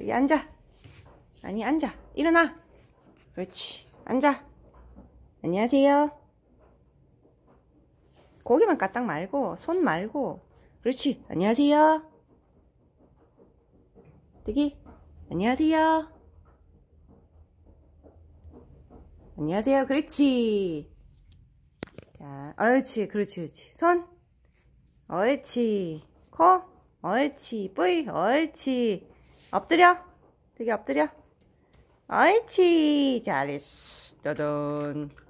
여기 앉아. 아니, 앉아. 일어나. 그렇지. 앉아. 안녕하세요. 고기만 까딱 말고, 손 말고. 그렇지. 안녕하세요. 뜨기. 안녕하세요. 안녕하세요. 그렇지. 자, 옳지. 그렇지. 그렇지. 손. 옳지. 코. 옳지. 뿌이. 옳지. 엎드려. 되게 엎드려. 아이치. 잘했어. 짜잔.